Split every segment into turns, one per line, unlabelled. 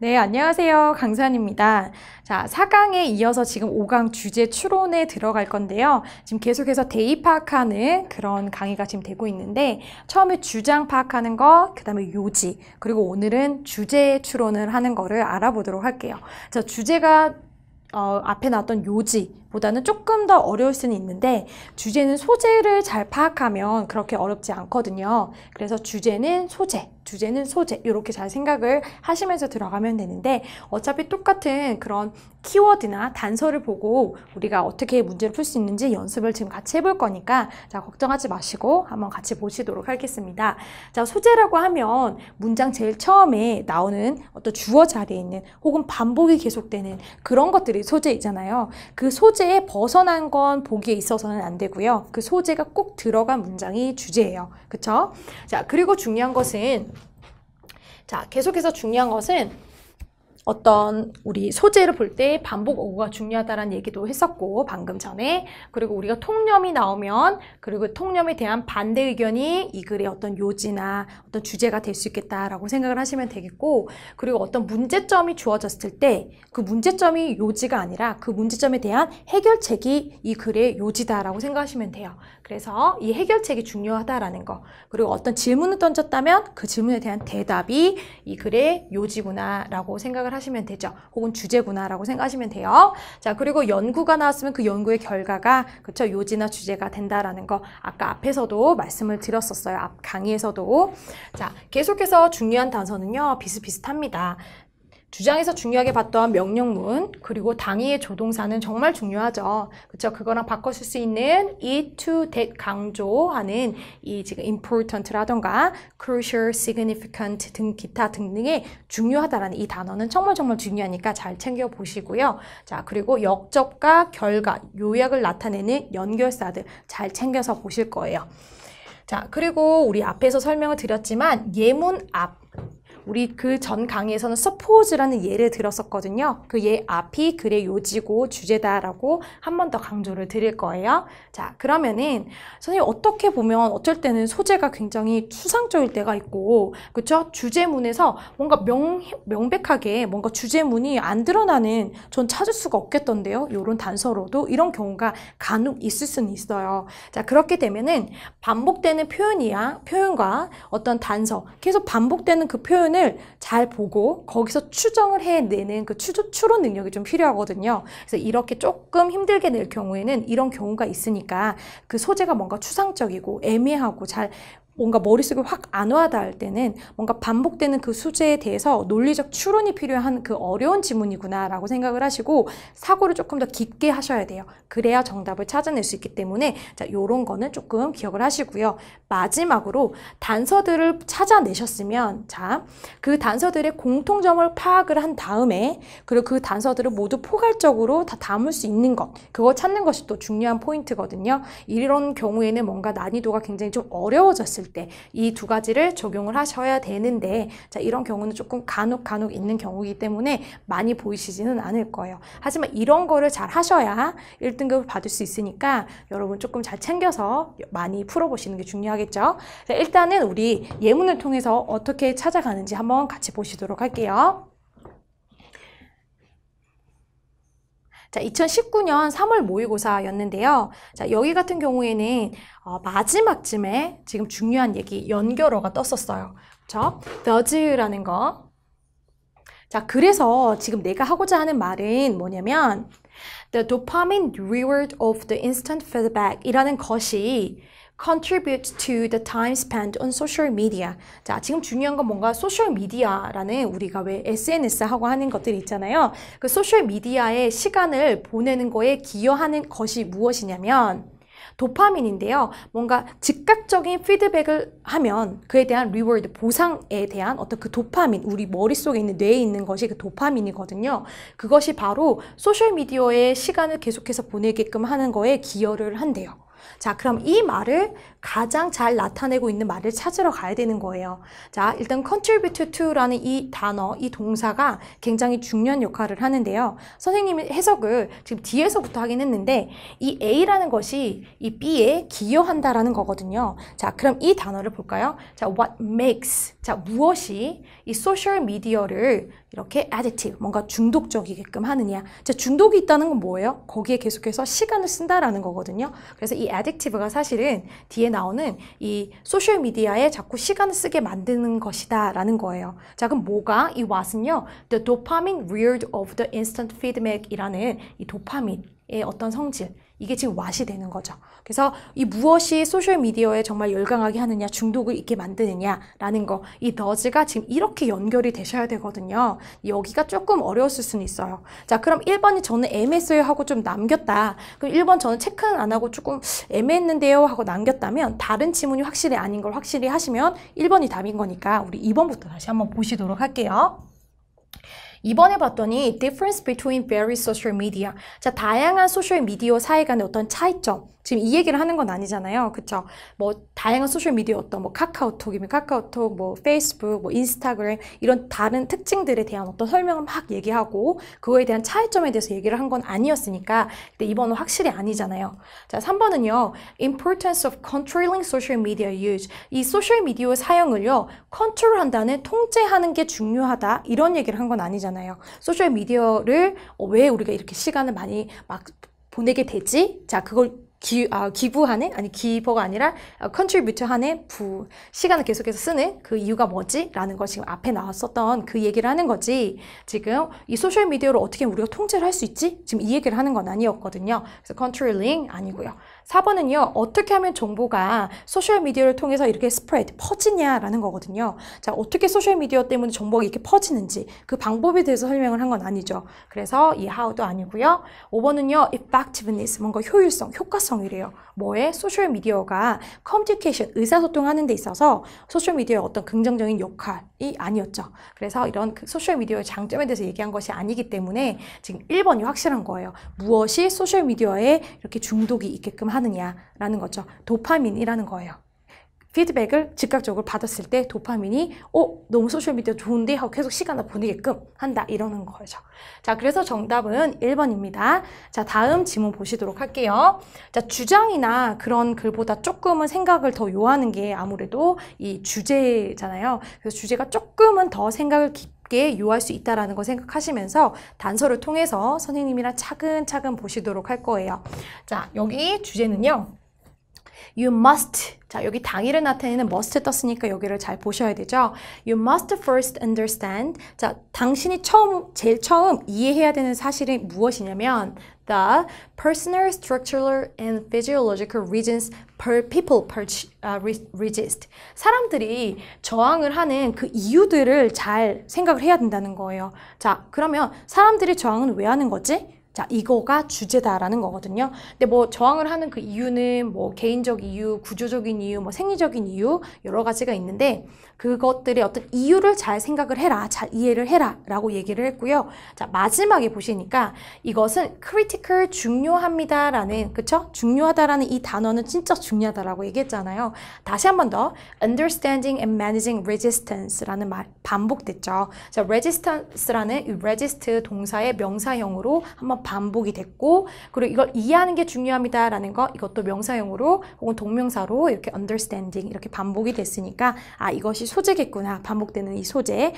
네, 안녕하세요. 강산입니다. 수 자, 4강에 이어서 지금 5강 주제 추론에 들어갈 건데요. 지금 계속해서 대입 파악하는 그런 강의가 지금 되고 있는데 처음에 주장 파악하는 거, 그다음에 요지, 그리고 오늘은 주제 추론을 하는 거를 알아보도록 할게요. 자, 주제가 어, 앞에 나왔던 요지, 보다는 조금 더 어려울 수는 있는데 주제는 소재를 잘 파악하면 그렇게 어렵지 않거든요. 그래서 주제는 소재, 주제는 소재 이렇게 잘 생각을 하시면서 들어가면 되는데 어차피 똑같은 그런 키워드나 단서를 보고 우리가 어떻게 문제를 풀 수 있는지 연습을 지금 같이 해볼 거니까 자 걱정하지 마시고 한번 같이 보시도록 하겠습니다. 자 소재라고 하면 문장 제일 처음에 나오는 어떤 주어 자리에 있는 혹은 반복이 계속되는 그런 것들이 소재이잖아요. 그 소재 소재에 벗어난 건 보기에 있어서는 안 되고요. 그 소재가 꼭 들어간 문장이 주제예요. 그쵸? 자, 그리고 중요한 것은 자, 계속해서 중요한 것은 어떤 우리 소재를 볼 때 반복 어구가 중요하다는 얘기도 했었고 방금 전에 그리고 우리가 통념이 나오면 그리고 통념에 대한 반대 의견이 이 글의 어떤 요지나 어떤 주제가 될 수 있겠다라고 생각을 하시면 되겠고 그리고 어떤 문제점이 주어졌을 때 그 문제점이 요지가 아니라 그 문제점에 대한 해결책이 이 글의 요지다라고 생각하시면 돼요. 그래서 이 해결책이 중요하다라는 거 그리고 어떤 질문을 던졌다면 그 질문에 대한 대답이 이 글의 요지구나 라고 생각을 하시면 되죠 혹은 주제구나 라고 생각하시면 돼요 자 그리고 연구가 나왔으면 그 연구의 결과가 그쵸 요지나 주제가 된다라는 거 아까 앞에서도 말씀을 드렸었어요 앞 강의에서도 자 계속해서 중요한 단서는요 비슷비슷합니다 주장에서 중요하게 봤던 명령문 그리고 당위의 조동사는 정말 중요하죠. 그렇죠? 그거랑 바꿔줄 수 있는 it, to, that 강조하는 이 지금 important라던가 crucial, significant 등 기타 등등의 중요하다라는 이 단어는 정말 정말 중요하니까 잘 챙겨 보시고요. 자 그리고 역접과 결과, 요약을 나타내는 연결사들 잘 챙겨서 보실 거예요. 자 그리고 우리 앞에서 설명을 드렸지만 예문 앞 우리 그 전 강의에서는 서포즈라는 예를 들었었거든요. 그 예 앞이 글의 요지고 주제다라고 한 번 더 강조를 드릴 거예요. 자, 그러면은 선생님 어떻게 보면 어쩔 때는 소재가 굉장히 추상적일 때가 있고 그렇죠? 주제문에서 뭔가 명, 명백하게 뭔가 주제문이 안 드러나는 전 찾을 수가 없겠던데요. 요런 단서로도 이런 경우가 간혹 있을 수는 있어요. 자, 그렇게 되면은 반복되는 표현이야, 표현과 어떤 단서, 계속 반복되는 그 표현을 패턴을 잘 보고 거기서 추정을 해내는 그 추, 추론 능력이 좀 필요하거든요. 그래서 이렇게 조금 힘들게 낼 경우에는 이런 경우가 있으니까 그 소재가 뭔가 추상적이고 애매하고 잘 뭔가 머릿속에 확안 와닿을 때는 뭔가 반복되는 그 수제에 대해서 논리적 추론이 필요한 그 어려운 지문이구나라고 생각을 하시고 사고를 조금 더 깊게 하셔야 돼요. 그래야 정답을 찾아낼 수 있기 때문에 자, 요런 거는 조금 기억을 하시고요. 마지막으로 단서들을 찾아내셨으면 자, 그 단서들의 공통점을 파악을 한 다음에 그리고 그 단서들을 모두 포괄적으로 다 담을 수 있는 것 그거 찾는 것이 또 중요한 포인트거든요. 이런 경우에는 뭔가 난이도가 굉장히 좀 어려워졌을 때이두 가지를 적용을 하셔야 되는데 자 이런 경우는 조금 간혹 간혹 있는 경우이기 때문에 많이 보이시지는 않을 거예요. 하지만 이런 거를 잘 하셔야 1등급을 받을 수 있으니까 여러분 조금 잘 챙겨서 많이 풀어보시는 게 중요하겠죠. 네, 일단은 우리 예문을 통해서 어떻게 찾아가는지 한번 같이 보시도록 할게요. 자, 2019년 3월 모의고사였는데요. 자, 여기 같은 경우에는 어, 마지막쯤에 지금 중요한 얘기 연결어가 떴었어요. 그렇죠? does라는 거. 자, 그래서 지금 내가 하고자 하는 말은 뭐냐면 The dopamine reward of the instant feedback 이라는 것이 contribute to the time spent on social media. 자, 지금 중요한 건 뭔가 소셜 미디어라는 우리가 왜 SNS 하고 하는 것들 있잖아요. 그 소셜 미디어에 시간을 보내는 거에 기여하는 것이 무엇이냐면 도파민인데요. 뭔가 즉각적인 피드백을 하면 그에 대한 리워드 보상에 대한 어떤 그 도파민, 우리 머릿속에 있는 뇌에 있는 것이 그 도파민이거든요. 그것이 바로 소셜 미디어에 시간을 계속해서 보내게끔 하는 거에 기여를 한대요. 자, 그럼 이 말을 가장 잘 나타내고 있는 말을 찾으러 가야 되는 거예요. 자, 일단 contribute to라는 이 단어, 이 동사가 굉장히 중요한 역할을 하는데요. 선생님이 해석을 지금 뒤에서부터 하긴 했는데 이 A라는 것이 이 B에 기여한다라는 거거든요. 자, 그럼 이 단어를 볼까요? 자, what makes, 자, 무엇이 이 소셜 미디어를 이렇게 additive, 뭔가 중독적이게끔 하느냐. 자, 중독이 있다는 건 뭐예요? 거기에 계속해서 시간을 쓴다라는 거거든요. 그래서 이 addictive가 사실은 뒤에 나오는 이 소셜미디어에 자꾸 시간을 쓰게 만드는 것이다 라는 거예요. 자, 그럼 뭐가? 이 what은요. The dopamine reared of the instant feedback 이라는 이 도파민의 어떤 성질. 이게 지금 왓이 되는 거죠. 그래서 이 무엇이 소셜미디어에 정말 열광하게 하느냐, 중독을 있게 만드느냐라는 거, 이 더즈가 지금 이렇게 연결이 되셔야 되거든요. 여기가 조금 어려웠을 수는 있어요. 자, 그럼 1번이 저는 애매했어요 하고 좀 남겼다. 그럼 1번 저는 체크는 안 하고 조금 애매했는데요 하고 남겼다면 다른 지문이 확실히 아닌 걸 확실히 하시면 1번이 답인 거니까 우리 2번부터 다시 한번 보시도록 할게요. 이번에 봤더니 difference between various social media. 자, 다양한 소셜 미디어 사이 간의 어떤 차이점. 지금 이 얘기를 하는 건 아니잖아요. 그쵸? 뭐, 다양한 소셜미디어 어떤, 뭐, 카카오톡이면 카카오톡, 뭐, 페이스북, 뭐, 인스타그램, 이런 다른 특징들에 대한 어떤 설명을 막 얘기하고, 그거에 대한 차이점에 대해서 얘기를 한 건 아니었으니까, 근데 이번은 확실히 아니잖아요. 자, 3번은요, importance of controlling social media use. 이 소셜미디어 사용을요, 컨트롤 한다는 통제하는 게 중요하다. 이런 얘기를 한 건 아니잖아요. 소셜미디어를 어, 왜 우리가 이렇게 시간을 많이 막 보내게 되지? 자, 그걸 기, 아, 부하는 아니 기부가 아니라 컨트리뷰터하는부 어, 시간을 계속해서 쓰는 그 이유가 뭐지? 라는 걸 지금 앞에 나왔었던 그 얘기를 하는 거지 지금 이 소셜미디어를 어떻게 우리가 통제를 할 수 있지? 지금 이 얘기를 하는 건 아니었거든요 그래서 컨트롤링 아니고요 4번은요. 어떻게 하면 정보가 소셜미디어를 통해서 이렇게 스프레드, 퍼지냐라는 거거든요. 자, 어떻게 소셜미디어 때문에 정보가 이렇게 퍼지는지 그 방법에 대해서 설명을 한 건 아니죠. 그래서 이 how도 아니고요. 5번은요. effectiveness, 뭔가 효율성, 효과성이래요. 뭐에 소셜미디어가 커뮤니케이션, 의사소통하는 데 있어서 소셜미디어의 어떤 긍정적인 역할, 이 아니었죠. 그래서 이런 그 소셜미디어의 장점에 대해서 얘기한 것이 아니기 때문에 지금 1번이 확실한 거예요. 무엇이 소셜미디어에 이렇게 중독이 있게끔 하느냐라는 거죠. 도파민이라는 거예요. 피드백을 즉각적으로 받았을 때 도파민이 어 너무 소셜미디어 좋은데 하고 계속 시간을 보내게끔 한다 이러는 거죠. 자 그래서 정답은 1번입니다. 자 다음 지문 보시도록 할게요. 자 주장이나 그런 글보다 조금은 생각을 더 요하는 게 아무래도 이 주제잖아요. 그래서 주제가 조금은 더 생각을 깊게 요할 수 있다라는 거 생각하시면서 단서를 통해서 선생님이랑 차근차근 보시도록 할 거예요. 자, 여기 주제는요. You must. 자, 여기 당일을 나타내는 must 떴으니까 여기를 잘 보셔야 되죠. You must first understand. 자, 당신이 처음, 제일 처음 이해해야 되는 사실이 무엇이냐면 the personal, structural, and physiological reasons per people per, uh, resist. 사람들이 저항을 하는 그 이유들을 잘 생각을 해야 된다는 거예요. 자, 그러면 사람들이 저항은 왜 하는 거지? 자, 이거가 주제다라는 거거든요. 근데 뭐 저항을 하는 그 이유는 뭐 개인적 이유, 구조적인 이유, 뭐 생리적인 이유 여러 가지가 있는데 그것들의 어떤 이유를 잘 생각을 해라, 잘 이해를 해라라고 얘기를 했고요. 자, 마지막에 보시니까 이것은 critical 중요합니다라는 그쵸? 중요하다라는 이 단어는 진짜 중요하다라고 얘기했잖아요. 다시 한 번 더 understanding and managing resistance라는 말 반복됐죠. 자, resistance라는 이 resist 동사의 명사형으로 한번 반복이 됐고 그리고 이걸 이해하는 게 중요합니다라는 거 이것도 명사형으로 혹은 동명사로 이렇게 understanding 이렇게 반복이 됐으니까 아 이것이 소재겠구나 반복되는 이 소재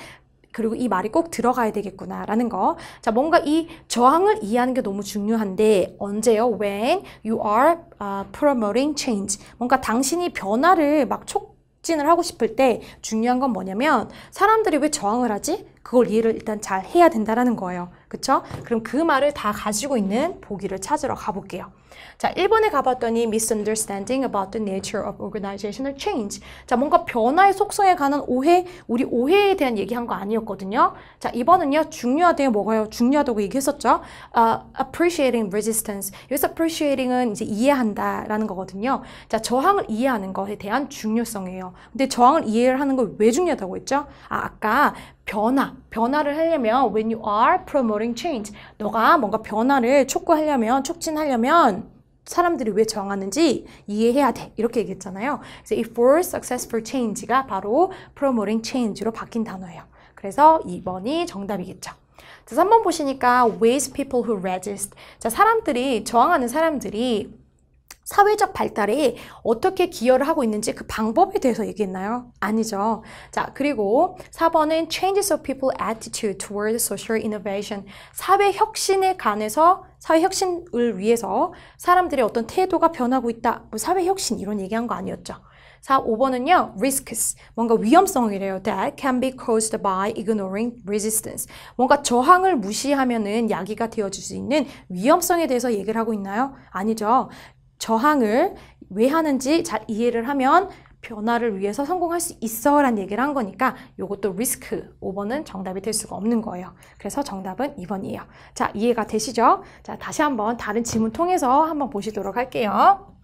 그리고 이 말이 꼭 들어가야 되겠구나라는 거. 자, 뭔가 이 저항을 이해하는 게 너무 중요한데 언제요? When you are uh, promoting change. 뭔가 당신이 변화를 막 촉, 촉진을 하고 싶을 때 중요한 건 뭐냐면 사람들이 왜 저항을 하지? 그걸 이해를 일단 잘 해야 된다는 거예요. 그쵸? 그럼 그 말을 다 가지고 있는 보기를 찾으러 가볼게요. 자, 일본에 가봤더니 misunderstanding about the nature of organizational change. 자, 뭔가 변화의 속성에 관한 오해, 우리 오해에 대한 얘기한 거 아니었거든요. 자, 이번은요, 중요하대 뭐가요? 중요하다고 얘기했었죠. Uh, appreciating resistance. 여기서 appreciating은 이제 이해한다라는 거거든요. 자, 저항을 이해하는 것에 대한 중요성이에요. 근데 저항을 이해를 하는 걸왜 중요하다고 했죠? 아, 아까 변화, 변화를 하려면 when you are promoting change 너가 뭔가 변화를 촉구하려면, 촉진하려면 사람들이 왜저항하는지 이해해야 돼 이렇게 얘기했잖아요 그래서 이 for successful change가 바로 promoting change로 바뀐 단어예요 그래서 2번이 정답이겠죠 자, 3번 보시니까 w i t h people who resist 자, 사람들이 저항하는 사람들이 사회적 발달에 어떻게 기여를 하고 있는지 그 방법에 대해서 얘기했나요? 아니죠. 자, 그리고 4번은 changes of people attitude toward social innovation. 사회 혁신에 관해서 사회 혁신을 위해서 사람들의 어떤 태도가 변하고 있다. 뭐 사회 혁신 이런 얘기한 거 아니었죠. 4, 5번은요, risks. 뭔가 위험성이래요. That can be caused by ignoring resistance. 뭔가 저항을 무시하면은 야기가 되어질 수 있는 위험성에 대해서 얘기를 하고 있나요? 아니죠. 저항을 왜 하는지 잘 이해를 하면 변화를 위해서 성공할 수 있어 라는 얘기를 한 거니까 이것도 리스크 5번은 정답이 될 수가 없는 거예요. 그래서 정답은 2번이에요. 자 이해가 되시죠? 자 다시 한번 다른 질문 통해서 한번 보시도록 할게요.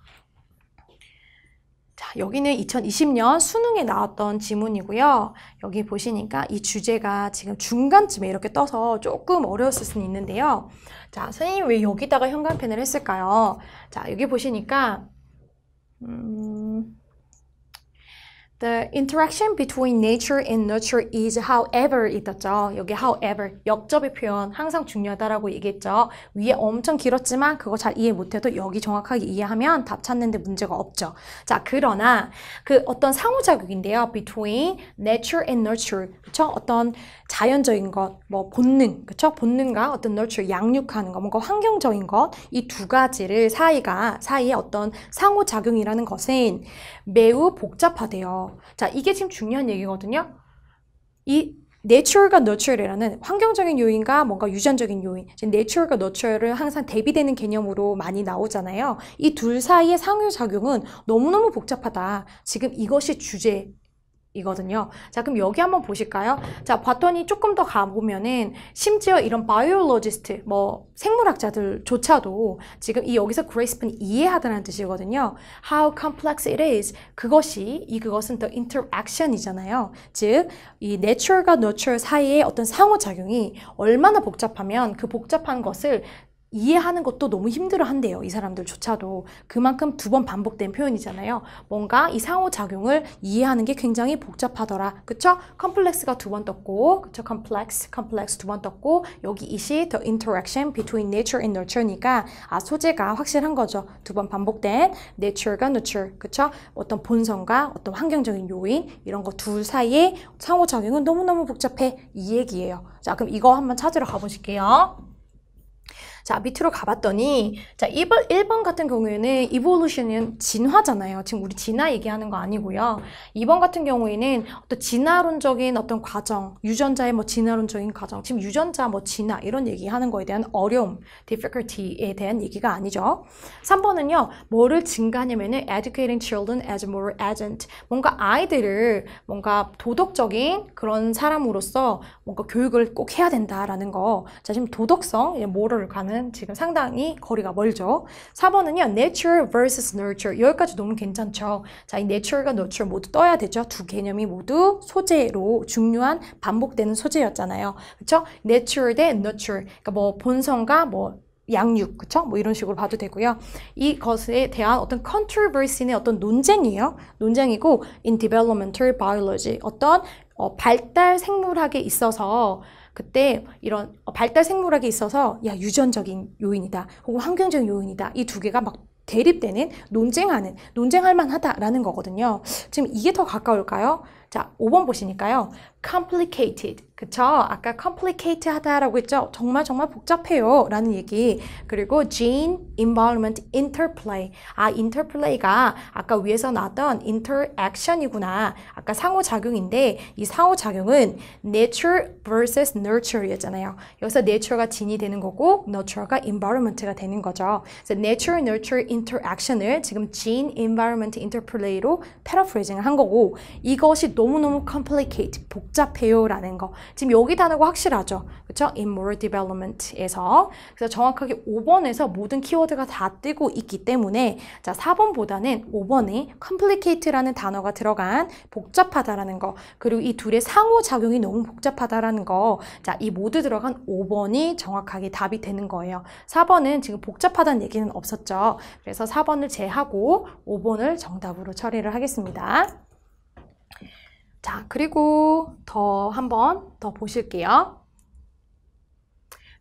자, 여기는 2020년 수능에 나왔던 지문이고요. 여기 보시니까 이 주제가 지금 중간쯤에 이렇게 떠서 조금 어려웠을 수는 있는데요. 자, 선생님 왜 여기다가 현관펜을 했을까요? 자, 여기 보시니까 음... The interaction between nature and nurture is however 있었죠. 여기 however, 역접의 표현 항상 중요하다라고 얘기했죠. 위에 엄청 길었지만 그거 잘 이해 못해도 여기 정확하게 이해하면 답 찾는데 문제가 없죠. 자, 그러나 그 어떤 상호작용인데요. between nature and nurture, 그쵸? 어떤 자연적인 것, 뭐 본능, 그쵸? 본능과 어떤 nurture, 양육하는 것, 뭔가 환경적인 것, 이 두 가지를 사이가, 사이에 어떤 상호작용이라는 것은 매우 복잡하대요. 자, 이게 지금 중요한 얘기거든요. 이 내추럴과 너추럴이라는 환경적인 요인과 뭔가 유전적인 요인, 내추럴과 너추럴을 항상 대비되는 개념으로 많이 나오잖아요. 이 둘 사이의 상호작용은 너무너무 복잡하다. 지금 이것이 주제 이거든요. 자, 그럼 여기 한번 보실까요? 자, 봤더니 조금 더 가보면은 심지어 이런 바이올로지스트, 뭐 생물학자들조차도 지금 이 여기서 그레이스프는 이해하다는 뜻이거든요. How complex it is. 그것이, 이 그것은 더인터 i 션이잖아요 즉, 이내추럴과노 u r 사이의 어떤 상호작용이 얼마나 복잡하면 그 복잡한 것을 이해하는 것도 너무 힘들어 한대요. 이 사람들조차도. 그만큼 두 번 반복된 표현이잖아요. 뭔가 이 상호작용을 이해하는 게 굉장히 복잡하더라. 그쵸? 컴플렉스가 두 번 떴고, 그쵸? 컴플렉스, 컴플렉스 두 번 떴고, 여기 이시 the interaction between nature and nurture니까, 아, 소재가 확실한 거죠. 두 번 반복된 nature가 nurture. 그쵸? 어떤 본성과 어떤 환경적인 요인, 이런 거 둘 사이에 상호작용은 너무너무 복잡해. 이 얘기예요. 자, 그럼 이거 한번 찾으러 가보실게요. 자, 밑으로 가봤더니 자, 1번, 1번 같은 경우에는 evolution은 진화잖아요. 지금 우리 진화 얘기하는 거 아니고요. 2번 같은 경우에는 어떤 진화론적인 어떤 과정, 유전자의 뭐 진화론적인 과정, 지금 유전자 뭐 진화 이런 얘기하는 거에 대한 어려움, difficulty에 대한 얘기가 아니죠. 3번은요. 뭐를 증가하냐면은 educating children as moral agent. 뭔가 아이들을 뭔가 도덕적인 그런 사람으로서 뭔가 교육을 꼭 해야 된다라는 거. 자, 지금 도덕성, 모럴을 가는 4번은 지금 상당히 거리가 멀죠. 4번은요. nature versus nurture. 여기까지 너무 괜찮죠. 자, 이 nature가 nurture 모두 떠야 되죠. 두 개념이 모두 소재로 중요한 반복되는 소재였잖아요. 그렇죠? nature 대 nurture. 그러니까 뭐 본성과 뭐 양육, 그쵸? 뭐 이런 식으로 봐도 되고요. 이것에 대한 어떤 controversy는 어떤 논쟁이에요. 논쟁이고, in developmental biology, 어떤 어, 발달 생물학에 있어서 그때 이런 어, 발달 생물학에 있어서 야 유전적인 요인이다 혹은 환경적인 요인이다 이 두 개가 막 대립되는 논쟁하는 논쟁할 만하다라는 거거든요. 지금 이게 더 가까울까요? 자, 5번 보시니까요. complicated. 그쵸? 아까 complicated 하다라고 했죠? 정말 정말 복잡해요. 라는 얘기. 그리고 gene, environment, interplay. 아, interplay가 아까 위에서 나왔던 interaction이구나. 아까 상호작용인데 이 상호작용은 nature versus nurture였잖아요. 여기서 nature가 gene이 되는 거고 nurture가 environment가 되는 거죠. 그래서 nature, nurture, interaction을 지금 gene, environment, interplay로 paraphrasing을 한 거고 이것이 너무 너무너무 complicate, 복잡해요 라는 거. 지금 여기 단어가 확실하죠? 그렇죠? in moral development에서 그래서 정확하게 5번에서 모든 키워드가 다 뜨고 있기 때문에 자 4번보다는 5번에 complicate라는 단어가 들어간 복잡하다라는 거 그리고 이 둘의 상호작용이 너무 복잡하다라는 거 자 이 모두 들어간 5번이 정확하게 답이 되는 거예요. 4번은 지금 복잡하다는 얘기는 없었죠. 그래서 4번을 제하고 5번을 정답으로 처리를 하겠습니다. 자, 그리고 더 한번 더 보실게요.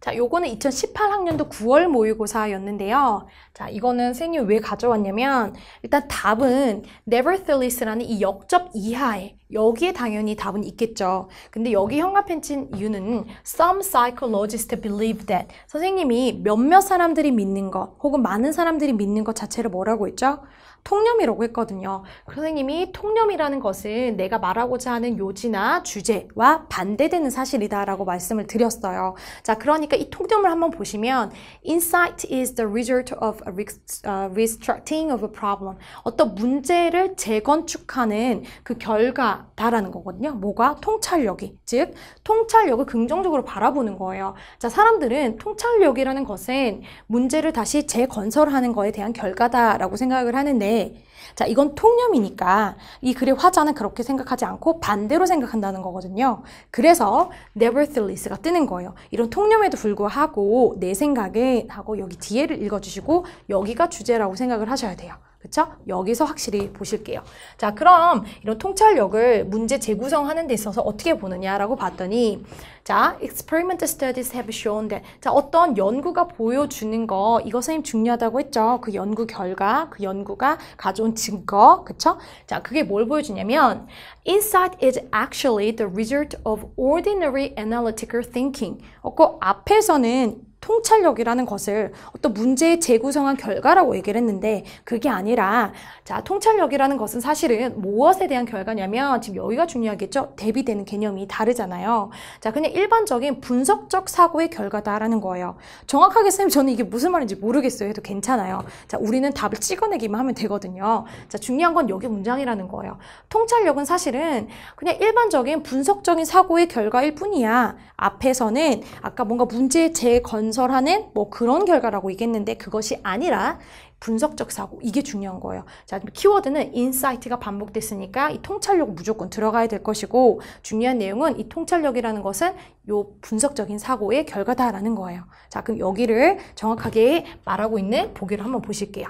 자, 요거는 2018학년도 9월 모의고사였는데요. 자, 이거는 선생님이 왜 가져왔냐면 일단 답은 nevertheless라는 이 역접 이하에 여기에 당연히 답은 있겠죠. 근데 여기 현가펜친 이유는 some psychologists believe that 선생님이 몇몇 사람들이 믿는 것 혹은 많은 사람들이 믿는 것 자체를 뭐라고 했죠? 통념이라고 했거든요. 선생님이 통념이라는 것은 내가 말하고자 하는 요지나 주제와 반대되는 사실이다라고 말씀을 드렸어요. 자, 그러니까 이 통념을 한번 보시면 insight is the result of r e s t r u c t i n g of a problem. 어떤 문제를 재건축하는 그 결과 다라는 거거든요. 뭐가? 통찰력이. 즉, 통찰력을 긍정적으로 바라보는 거예요. 자, 사람들은 통찰력이라는 것은 문제를 다시 재건설하는 거에 대한 결과다라고 생각을 하는데, 자, 이건 통념이니까 이 글의 화자는 그렇게 생각하지 않고 반대로 생각한다는 거거든요. 그래서 nevertheless가 뜨는 거예요. 이런 통념에도 불구하고 내 생각에 하고 여기 뒤에를 읽어주시고 여기가 주제라고 생각을 하셔야 돼요. 그쵸? 여기서 확실히 보실게요. 자, 그럼 이런 통찰력을 문제 재구성하는 데 있어서 어떻게 보느냐라고 봤더니 자, experiment studies have shown that 자, 어떤 연구가 보여주는 거 이거 선생님 중요하다고 했죠. 그 연구 결과, 그 연구가 가져온 증거, 그쵸? 자, 그게 뭘 보여주냐면 insight is actually the result of ordinary analytical thinking. 어, 그 앞에서는 통찰력이라는 것을 어떤 문제의 재구성한 결과라고 얘기를 했는데 그게 아니라 자 통찰력이라는 것은 사실은 무엇에 대한 결과냐면 지금 여기가 중요하겠죠 대비되는 개념이 다르잖아요 자 그냥 일반적인 분석적 사고의 결과다라는 거예요 정확하게 선생 저는 이게 무슨 말인지 모르겠어요 해도 괜찮아요 자 우리는 답을 찍어내기만 하면 되거든요 자 중요한 건 여기 문장이라는 거예요 통찰력은 사실은 그냥 일반적인 분석적인 사고의 결과일 뿐이야 앞에서는 아까 뭔가 문제의 재건 건설하는 뭐 그런 결과라고 얘기했는데 그것이 아니라 분석적 사고 이게 중요한 거예요. 자 키워드는 인사이트가 반복됐으니까 이 통찰력 무조건 들어가야 될 것이고 중요한 내용은 이 통찰력이라는 것은 요 분석적인 사고의 결과다라는 거예요. 자 그럼 여기를 정확하게 말하고 있는 보기를 한번 보실게요.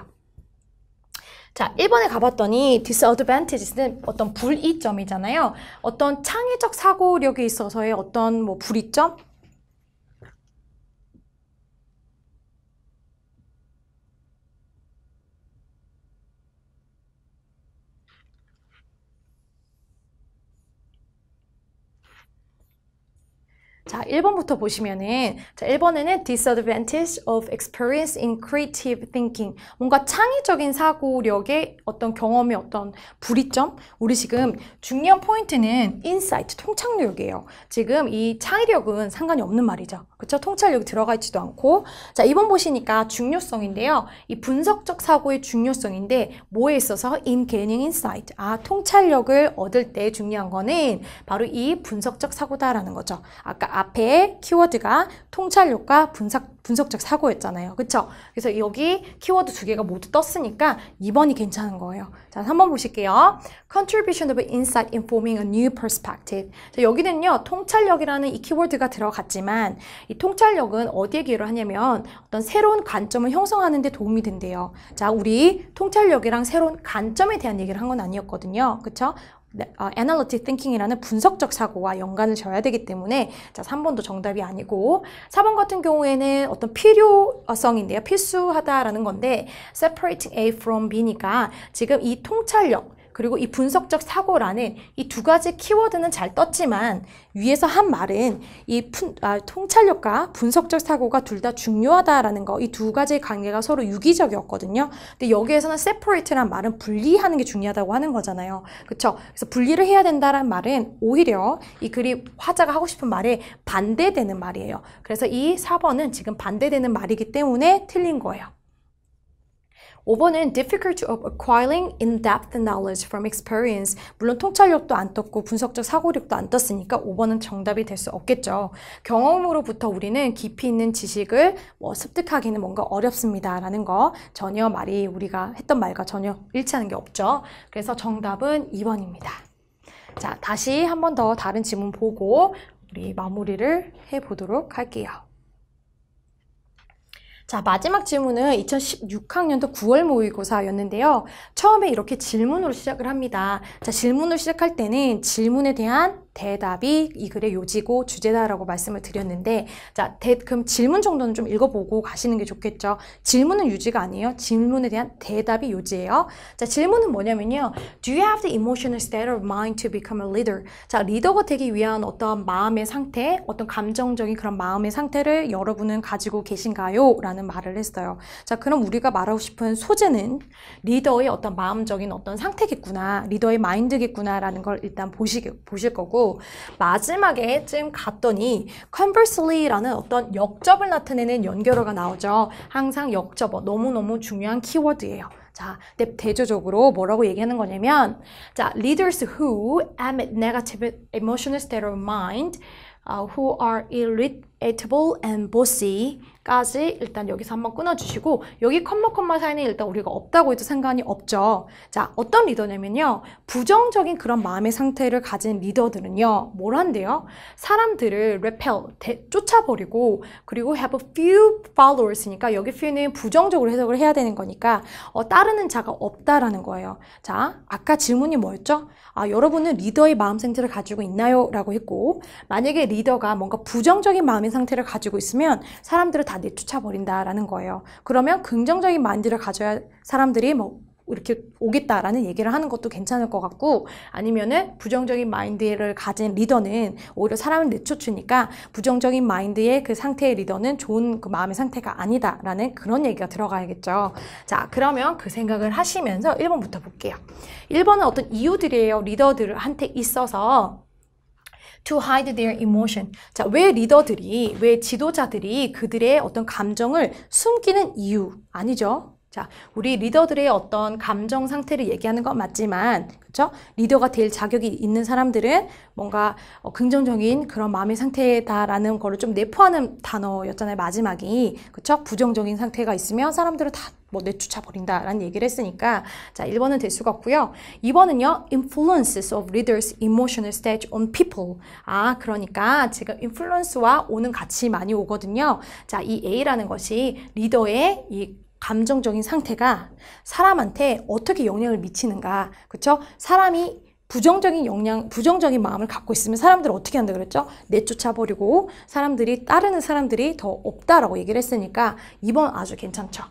자, 1번에 가봤더니 disadvantages는 어떤 불이점이잖아요. 어떤 창의적 사고력에 있어서의 어떤 뭐 불이점? 자, 1번부터 보시면은 자, 1번에는 disadvantage of experience in creative thinking. 뭔가 창의적인 사고력의 어떤 경험의 어떤 불이점. 우리 지금 중요한 포인트는 insight, 통찰력이에요. 지금 이 창의력은 상관이 없는 말이죠. 그렇죠? 통찰력이 들어가 있지도 않고. 자, 2번 보시니까 중요성인데요. 이 분석적 사고의 중요성인데 뭐에 있어서 in gaining insight. 아, 통찰력을 얻을 때 중요한 거는 바로 이 분석적 사고다라는 거죠. 아까 앞에 키워드가 통찰력과 분석, 분석적 사고였잖아요. 그쵸? 그래서 여기 키워드 두 개가 모두 떴으니까 2번이 괜찮은 거예요. 자, 한번 보실게요. Contribution of insight informing a new perspective. 자, 여기는요, 통찰력이라는 이 키워드가 들어갔지만, 이 통찰력은 어디에 기여를 하냐면, 어떤 새로운 관점을 형성하는 데 도움이 된대요. 자, 우리 통찰력이랑 새로운 관점에 대한 얘기를 한 건 아니었거든요. 그쵸? 네, 아, analytic thinking이라는 분석적 사고와 연관을 져야 되기 때문에 자, 3번도 정답이 아니고 4번 같은 경우에는 어떤 필요성인데요. 필수하다라는 건데 separating A from B니까 지금 이 통찰력 그리고 이 분석적 사고란에 이두 가지 키워드는 잘 떴지만 위에서 한 말은 이 푼, 아, 통찰력과 분석적 사고가 둘 다 중요하다라는 거 이 두 가지 관계가 서로 유기적이었거든요. 근데 여기에서는 separate란 말은 분리하는 게 중요하다고 하는 거잖아요. 그렇죠? 그래서 분리를 해야 된다는 말은 오히려 이 글이 화자가 하고 싶은 말에 반대되는 말이에요. 그래서 이 4번은 지금 반대되는 말이기 때문에 틀린 거예요. 5번은 difficult t o acquiring in-depth knowledge from experience. 물론 통찰력도 안 떴고 분석적 사고력도 안 떴으니까 5번은 정답이 될 수 없겠죠. 경험으로부터 우리는 깊이 있는 지식을 뭐 습득하기는 뭔가 어렵습니다. 라는 거 전혀 말이 우리가 했던 말과 전혀 일치하는 게 없죠. 그래서 정답은 2번입니다. 자, 다시 한 번 더 다른 지문 보고 우리 마무리를 해보도록 할게요. 자, 마지막 질문은 2016학년도 9월 모의고사였는데요. 처음에 이렇게 질문으로 시작을 합니다. 자, 질문을 시작할 때는 질문에 대한 대답이 이 글의 요지고 주제다라고 말씀을 드렸는데 자, 대, 그럼 질문 정도는 좀 읽어보고 가시는 게 좋겠죠. 질문은 유지가 아니에요. 질문에 대한 대답이 요지예요. 자, 질문은 뭐냐면요. Do you have the emotional state of mind to become a leader? 자, 리더가 되기 위한 어떤 마음의 상태, 어떤 감정적인 그런 마음의 상태를 여러분은 가지고 계신가요? 라는 라는 말을 했어요. 자, 그럼 우리가 말하고 싶은 소재는 리더의 어떤 마음적인 어떤 상태겠구나, 리더의 마인드겠구나라는 걸 일단 보시, 보실 거고, 마지막에 쯤 갔더니 conversely라는 어떤 역접을 나타내는 연결어가 나오죠. 항상 역접어, 너무너무 중요한 키워드예요. 자, 대조적으로 뭐라고 얘기하는 거냐면, 자, leaders who emit negative emotional state of mind, uh, who are irritable and bossy, 까지 일단 여기서 한번 끊어주시고 여기 컴마 컴마 사이는 일단 우리가 없다고 해도 상관이 없죠. 자, 어떤 리더냐면요. 부정적인 그런 마음의 상태를 가진 리더들은요. 뭘 한대요? 사람들을 repel, 대, 쫓아버리고 그리고 have a few followers니까 여기 few는 부정적으로 해석을 해야 되는 거니까 어, 따르는 자가 없다라는 거예요. 자, 아까 질문이 뭐였죠? 아, 여러분은 리더의 마음 상태를 가지고 있나요? 라고 했고 만약에 리더가 뭔가 부정적인 마음의 상태를 가지고 있으면 사람들을 다 내쫓아 버린다라는 거예요. 그러면 긍정적인 마인드를 가져야 사람들이 뭐 이렇게 오겠다라는 얘기를 하는 것도 괜찮을 것 같고 아니면은 부정적인 마인드를 가진 리더는 오히려 사람을 내쫓으니까 부정적인 마인드의 그 상태의 리더는 좋은 그 마음의 상태가 아니다라는 그런 얘기가 들어가야겠죠. 자, 그러면 그 생각을 하시면서 1번부터 볼게요. 1번은 어떤 이유들이에요. 리더들한테 있어서 to hide their emotion. 자, 왜 리더들이, 왜 지도자들이 그들의 어떤 감정을 숨기는 이유 아니죠? 자, 우리 리더들의 어떤 감정 상태를 얘기하는 건 맞지만, 그렇죠? 리더가 될 자격이 있는 사람들은 뭔가 어, 긍정적인 그런 마음의 상태다라는 거를 좀 내포하는 단어였잖아요. 마지막이 그렇죠? 부정적인 상태가 있으면 사람들은 다뭐 내쫓아 버린다라는 얘기를 했으니까 자 1번은 될 수가 없고요. 2번은요. influences of readers emotional state on people. 아 그러니까 지금 influence와 오는 같이 많이 오거든요. 자 이 A라는 것이 리더의 이 감정적인 상태가 사람한테 어떻게 영향을 미치는가. 그렇죠? 사람이 부정적인 영향, 부정적인 마음을 갖고 있으면 사람들 어떻게 한다 그랬죠? 내쫓아 버리고 사람들이 따르는 사람들이 더 없다라고 얘기를 했으니까 이번 아주 괜찮죠.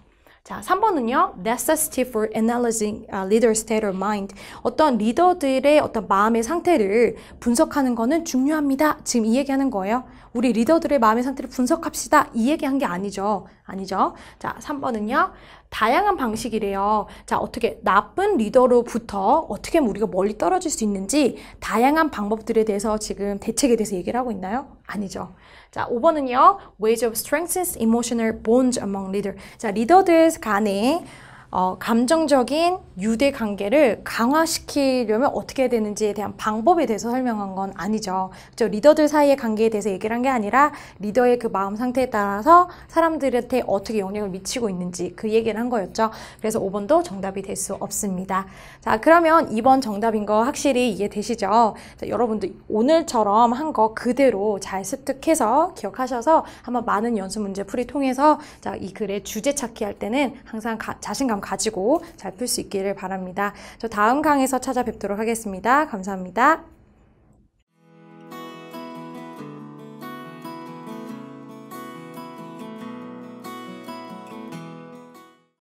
자, 3번은요. necessity for analyzing a 아, leader's state of mind. 어떤 리더들의 어떤 마음의 상태를 분석하는 거는 중요합니다. 지금 이 얘기하는 거예요. 우리 리더들의 마음의 상태를 분석합시다. 이 얘기한 게 아니죠. 아니죠. 자, 3번은요. 다양한 방식이래요. 자, 어떻게 나쁜 리더로부터 어떻게 우리가 멀리 떨어질 수 있는지 다양한 방법들에 대해서 지금 대책에 대해서 얘기를 하고 있나요? 아니죠. 자, 5번은요. Ways of strengthens emotional bonds among leaders. 자, 리더들 간에 어, 감정적인 유대 관계를 강화시키려면 어떻게 해야 되는지에 대한 방법에 대해서 설명한 건 아니죠. 그렇죠? 리더들 사이의 관계에 대해서 얘기를 한 게 아니라 리더의 그 마음 상태에 따라서 사람들한테 어떻게 영향을 미치고 있는지 그 얘기를 한 거였죠. 그래서 5번도 정답이 될 수 없습니다. 자, 그러면 2번 정답인 거 확실히 이해되시죠? 자, 여러분도 오늘처럼 한 거 그대로 잘 습득해서 기억하셔서 한번 많은 연습 문제 풀이 통해서 자, 이 글의 주제 찾기 할 때는 항상 가, 자신감 자신감 가지고 잘 풀 수 있기를 바랍니다. 저 다음 강에서 찾아뵙도록 하겠습니다. 감사합니다.